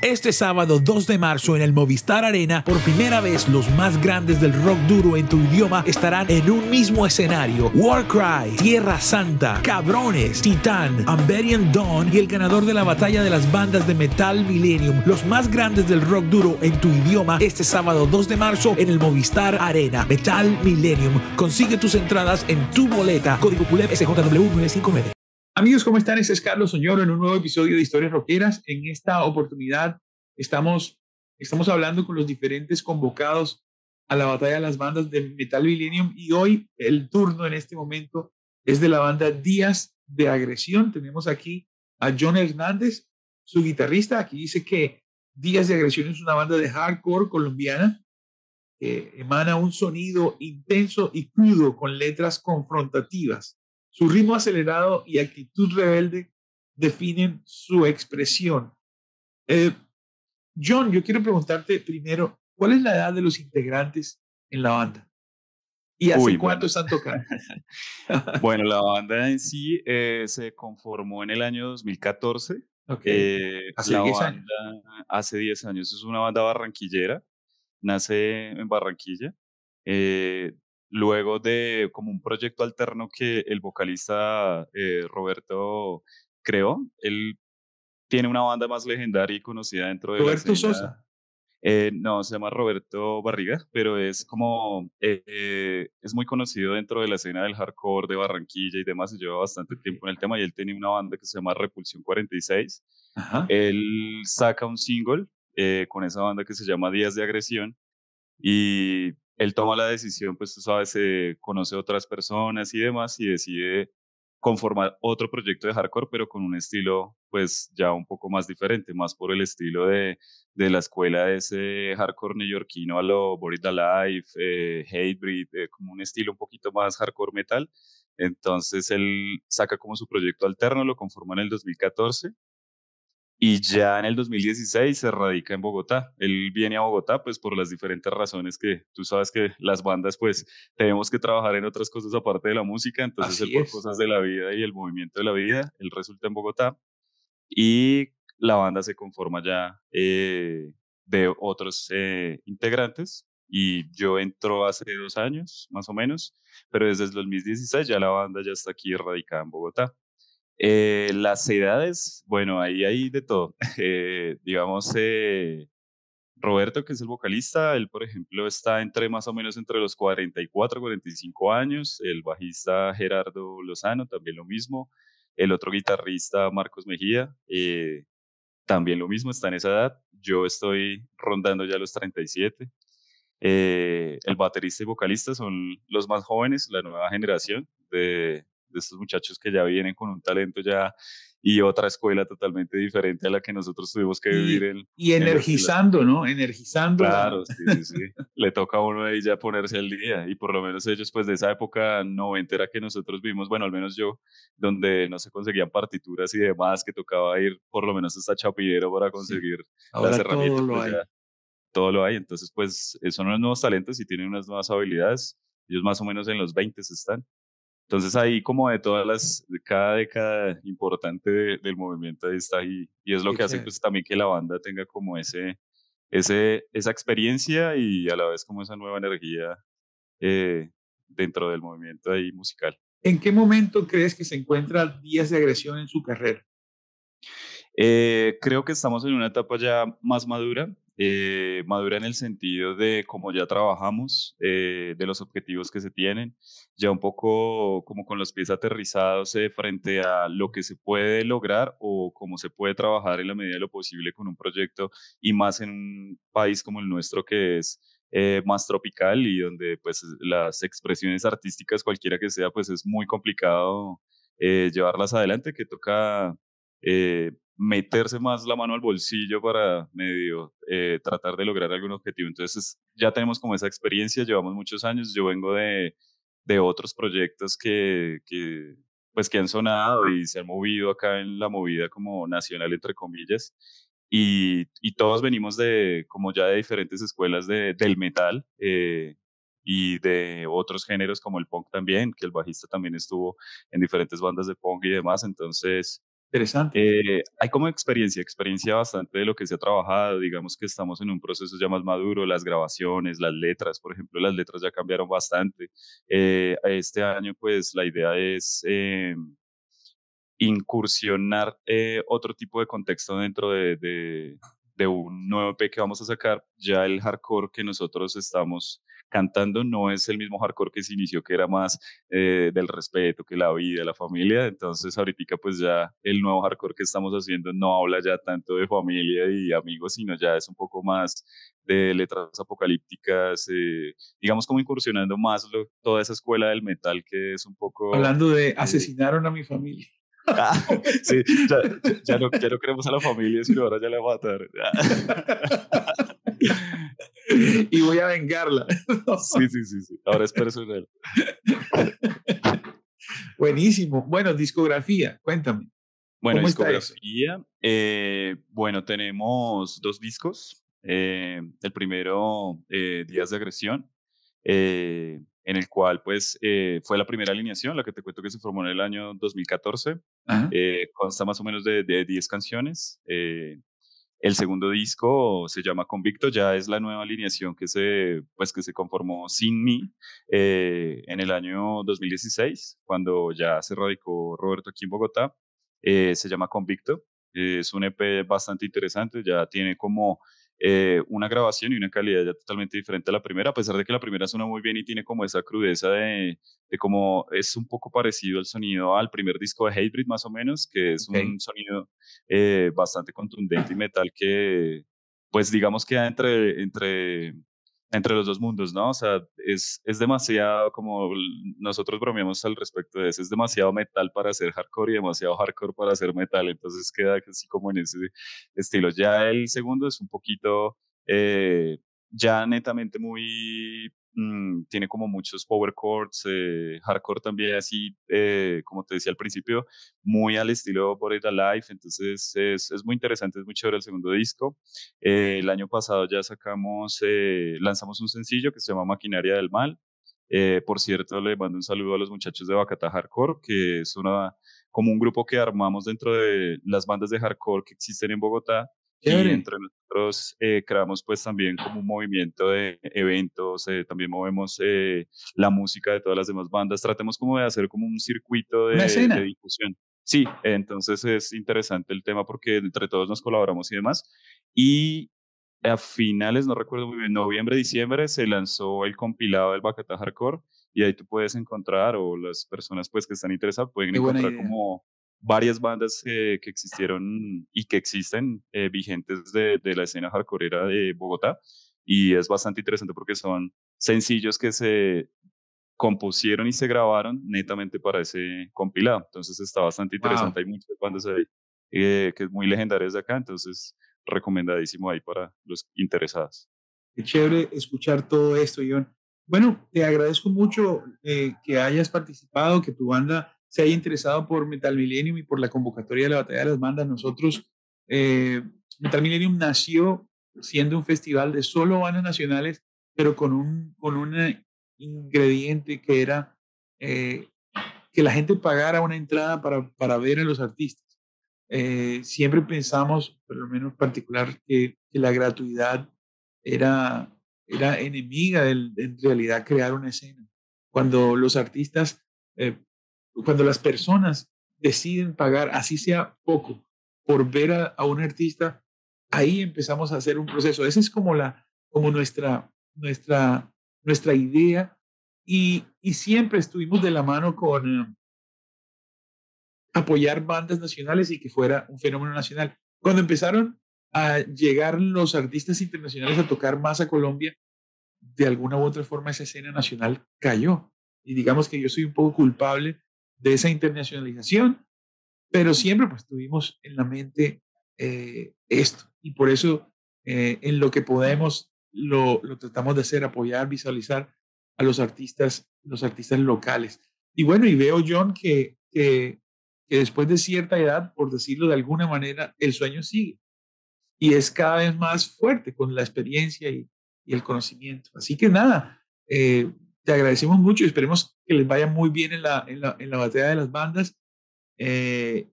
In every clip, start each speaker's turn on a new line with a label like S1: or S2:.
S1: Este sábado 2 de marzo en el Movistar Arena, por primera vez los más grandes del rock duro en tu idioma estarán en un mismo escenario. Warcry, Tierra Santa, Cabrones, Titán, Amberian Dawn y el ganador de la batalla de las bandas de Metal Millennium, los más grandes del rock duro en tu idioma, este sábado 2 de marzo en el Movistar Arena. Metal Millennium. Consigue tus entradas en tu boleta. Código PULEP SJW959. Amigos, ¿cómo están? Este es Carlos Soñoro en un nuevo episodio de Historias Roqueras. En esta oportunidad estamos, estamos hablando con los diferentes convocados a la batalla de las bandas de Metal Millennium y hoy el turno en este momento es de la banda Días de Agresión. Tenemos aquí a John Hernández, su guitarrista. Aquí dice que Días de Agresión es una banda de hardcore colombiana que emana un sonido intenso y crudo con letras confrontativas su ritmo acelerado y actitud rebelde definen su expresión. Eh, John, yo quiero preguntarte primero, ¿cuál es la edad de los integrantes en la banda? ¿Y hace cuánto están tocando?
S2: bueno, la banda en sí eh, se conformó en el año 2014. Eh, hace 10 años. Hace 10 años. Es una banda barranquillera. Nace en Barranquilla luego de como un proyecto alterno que el vocalista eh, Roberto creó. Él tiene una banda más legendaria y conocida dentro de... Roberto la Sosa. Eh, no, se llama Roberto Barriga, pero es como, eh, es muy conocido dentro de la escena del hardcore de Barranquilla y demás, se lleva bastante tiempo en el tema, y él tiene una banda que se llama Repulsión 46. Él saca un single con esa banda que se llama Días de Agresión, y él toma la decisión, pues tú sabes, eh, conoce otras personas y demás y decide conformar otro proyecto de hardcore, pero con un estilo pues ya un poco más diferente, más por el estilo de, de la escuela de ese hardcore neoyorquino a lo Boris Alive, eh, Hatebreed, eh, como un estilo un poquito más hardcore metal. Entonces él saca como su proyecto alterno, lo conforma en el 2014 y ya en el 2016 se radica en Bogotá. Él viene a Bogotá pues por las diferentes razones que tú sabes que las bandas pues tenemos que trabajar en otras cosas aparte de la música, entonces por cosas de la vida y el movimiento de la vida, él resulta en Bogotá y la banda se conforma ya eh, de otros eh, integrantes y yo entro hace dos años más o menos, pero desde el 2016 ya la banda ya está aquí radicada en Bogotá. Eh, las edades, bueno, ahí hay de todo. Eh, digamos, eh, Roberto, que es el vocalista, él, por ejemplo, está entre más o menos entre los 44, 45 años. El bajista Gerardo Lozano, también lo mismo. El otro guitarrista, Marcos Mejía, también lo mismo, está en esa edad. Yo estoy rondando ya los 37. el baterista y vocalista son los más jóvenes, la nueva generación de, de estos muchachos que ya vienen con un talento ya y otra escuela totalmente diferente a la que nosotros tuvimos que vivir. En, y
S1: energizando, ¿no? Energizando. Claro, sí, sí.
S2: Le toca a uno ahí ya ponerse al día. Y por lo menos ellos, pues de esa época era que nosotros vimos, bueno, al menos yo, donde no se conseguían partituras y demás, que tocaba ir por lo menos hasta Chapillero para conseguir las herramientas. Todo lo, pues, hay. todo lo hay. Entonces, pues son unos nuevos talentos y tienen unas nuevas habilidades. Ellos más o menos en los 20 están. Entonces ahí como de todas las, cada década importante del movimiento ahí está y, y es lo que hace pues también que la banda tenga como ese, ese, esa experiencia y a la vez como esa nueva energía eh, dentro del movimiento ahí musical.
S1: ¿En qué momento crees que se encuentra Días de Agresión en su carrera?
S2: Eh, creo que estamos en una etapa ya más madura, eh, madura en el sentido de cómo ya trabajamos, eh, de los objetivos que se tienen, ya un poco como con los pies aterrizados eh, frente a lo que se puede lograr o cómo se puede trabajar en la medida de lo posible con un proyecto y más en un país como el nuestro que es más tropical y donde pues las expresiones artísticas cualquiera que sea pues es muy complicado llevarlas adelante que toca meterse más la mano al bolsillo para medio eh, tratar de lograr algún objetivo. Entonces ya tenemos como esa experiencia, llevamos muchos años, yo vengo de, de otros proyectos que, que, pues que han sonado y se han movido acá en la movida como nacional, entre comillas, y, todos venimos de como ya de diferentes escuelas del metal. Eh, y de otros géneros como el punk también, que el bajista también estuvo en diferentes bandas de punk y demás. Entonces, Interesante. Eh, hay como experiencia, experiencia bastante de lo que se ha trabajado, digamos que estamos en un proceso ya más maduro, las grabaciones, las letras, por ejemplo, las letras ya cambiaron bastante. Eh, este año, pues la idea es eh, incursionar otro tipo de contexto dentro de, de un nuevo EP que vamos a sacar, ya el hardcore que nosotros estamos cantando no es el mismo hardcore que se inició, que era más eh, del respeto, que la vida, la familia. Entonces, ahorita pues ya el nuevo hardcore que estamos haciendo no habla ya tanto de familia y amigos, sino ya es un poco más de letras apocalípticas, eh, digamos como incursionando más toda esa escuela del metal que es un poco... Hablando de eh,
S1: asesinaron a mi familia.
S2: ya, ya, no, queremos a la familia, es que ahora ya la va a matar.
S1: y voy a vengarla. Sí, sí, sí, sí, ahora es personal. Buenísimo. Bueno, discografía, cuéntame. Bueno, discografía.
S2: Eh, bueno, tenemos dos discos. Eh, el primero, eh, Días de Agresión, eh, en el cual pues eh, fue la primera alineación, la que te cuento que se formó en el año 2014. Eh, consta más o menos de 10 canciones. el segundo disco se llama Convicto, ya es la nueva alineación que se, pues, que se conformó sin mí en el año 2016, cuando ya se radicó Roberto aquí en Bogotá. se llama Convicto, es un EP bastante interesante, ya tiene como eh, una grabación y una calidad ya totalmente diferente a la primera, a pesar de que la primera suena muy bien y tiene como esa crudeza de, de como es un poco parecido el sonido al primer disco de Hatebreed más o menos, que es un sonido eh, bastante contundente y metal que, pues digamos que entre, entre entre los dos mundos, ¿no? O sea, es, demasiado, como nosotros bromeamos al respecto de eso, es demasiado metal para ser hardcore y demasiado hardcore para ser metal, entonces queda así como en ese estilo. Ya el segundo es un poquito, eh, ya netamente muy Mm, tiene como muchos power chords, eh, hardcore también, así eh, como te decía al principio, muy al estilo Bored life entonces es, muy interesante, es muy chévere el segundo disco. Eh, el año pasado ya sacamos, lanzamos un sencillo que se llama Maquinaria del Mal. por cierto, le mando un saludo a los muchachos de Bacata Hardcore, que es una, como un grupo que armamos dentro de las bandas de hardcore que existen en Bogotá y entre nosotros eh, creamos pues también como un movimiento de eventos, eh, también movemos eh, la música de todas las demás bandas, tratemos como de hacer como un circuito de, difusión. Sí, entonces es interesante el tema porque entre todos nos colaboramos y demás. Y a finales, no recuerdo muy bien, noviembre, diciembre, se lanzó el compilado del Bacata Hardcore y ahí tú puedes encontrar o las personas pues que están interesadas pueden encontrar como varias bandas que existieron y que existen eh, vigentes de, la escena hardcoreera de Bogotá y es bastante interesante porque son sencillos que se compusieron y se grabaron netamente para ese compilado. Entonces está bastante interesante. Hay muchas bandas ahí eh, que es muy legendarias de acá, entonces recomendadísimo ahí para los interesados.
S1: Qué chévere escuchar todo esto, Ion Bueno, te agradezco mucho eh, que hayas participado, que tu banda se haya interesado por Metal Millennium y por la convocatoria de la Batalla de las Bandas. Nosotros, eh, Metal Millennium nació siendo un festival de solo bandas nacionales, pero con un, con un ingrediente que era eh, que la gente pagara una entrada para, para ver a los artistas. Eh, siempre pensamos, por lo menos en particular, que, la gratuidad era, era enemiga de en realidad crear una escena. Cuando los artistas cuando las personas deciden pagar, así sea poco, por ver a, un artista, ahí empezamos a hacer un proceso. Esa es como, la, como nuestra, nuestra, nuestra idea y, y siempre estuvimos de la mano con eh, apoyar bandas nacionales y que fuera un fenómeno nacional. Cuando empezaron a llegar los artistas internacionales a tocar más a Colombia, de alguna u otra forma esa escena nacional cayó. Y digamos que yo soy un poco culpable de esa internacionalización, pero siempre pues tuvimos en la mente eh, esto y por eso eh, en lo que podemos lo, tratamos de hacer, apoyar, visualizar a los artistas, los artistas locales. Y bueno, y veo John que, después de cierta edad, por decirlo de alguna manera, el sueño sigue y es cada vez más fuerte con la experiencia y, el conocimiento. Así que nada, eh, te agradecemos mucho y esperemos que les vaya muy bien en la, en la, en de las bandas. Eh,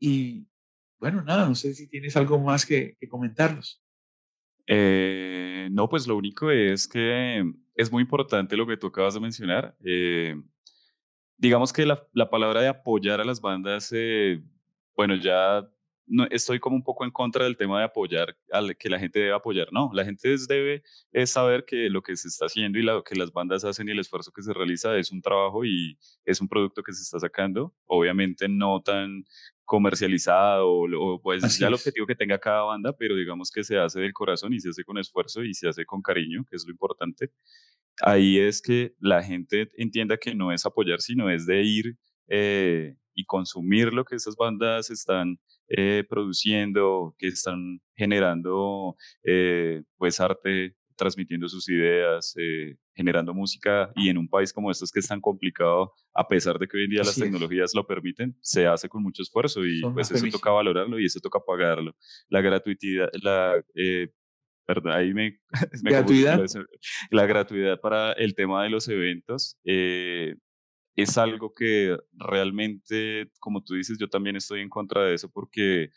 S1: y bueno, nada, no sé si tienes algo más que, que comentarnos.
S2: Eh, no, pues lo único es que es muy importante lo que tú acabas de mencionar. Eh, digamos que la, la, palabra de apoyar a las bandas, bueno, ya estoy como un poco en contra del tema de apoyar, al, que la gente debe apoyar. No, la gente debe saber que lo que se está haciendo y lo que las bandas hacen y el esfuerzo que se realiza es un trabajo y es un producto que se está sacando. Obviamente no tan comercializado o, pues el objetivo que tenga cada banda, pero digamos que se hace del corazón y se hace con esfuerzo y se hace con cariño, que es lo importante. Ahí es que la gente entienda que no es apoyar, sino es de ir eh, y consumir lo que esas bandas están eh, produciendo, que están generando eh, pues arte, transmitiendo sus ideas, eh, generando música y en un país como es que es tan complicado, a pesar de que hoy en día las tecnologías lo permiten, se hace con mucho esfuerzo y pues eso toca valorarlo y eso toca pagarlo. La gratuidad, la perdón, ahí me, ¿Gratuidad? la gratuidad para el tema de los eventos. Eh, es algo que realmente, como tú dices, yo también estoy en contra de eso porque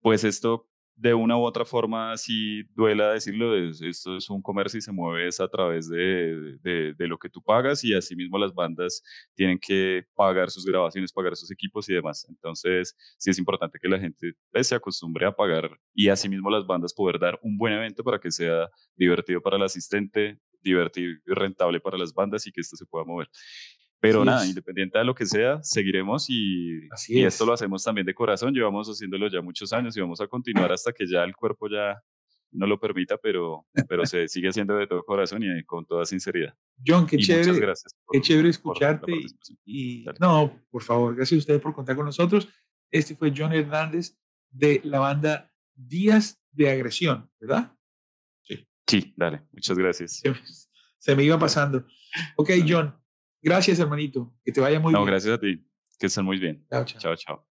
S2: pues esto de una u otra forma, si duela decirlo, esto es un comercio y se mueve a través de, lo que tú pagas y asimismo las bandas tienen que pagar sus grabaciones, pagar sus equipos y demás. Entonces, sí es importante que la gente pues, se acostumbre a pagar y asimismo las bandas poder dar un buen evento para que sea divertido para el asistente, divertido y rentable para las bandas y que esto se pueda mover. Pero nada, independiente de lo que sea, seguiremos y, y esto lo hacemos también de corazón. Llevamos haciéndolo ya muchos años y vamos a continuar hasta que ya el cuerpo ya no lo permita, pero, pero se sigue haciendo de todo corazón y con toda sinceridad. John, qué chévere. Muchas gracias.
S1: qué chévere escucharte. Y, no, por favor, gracias a ustedes por contar con nosotros. Este fue John Hernández de la banda Días de Agresión, ¿verdad?
S2: Sí. Sí, dale. Muchas gracias. Se,
S1: se me iba pasando. Ok, John. Gracias, hermanito.
S2: Que te vaya muy bien. No, gracias a ti. Que estén muy bien. chao, chao.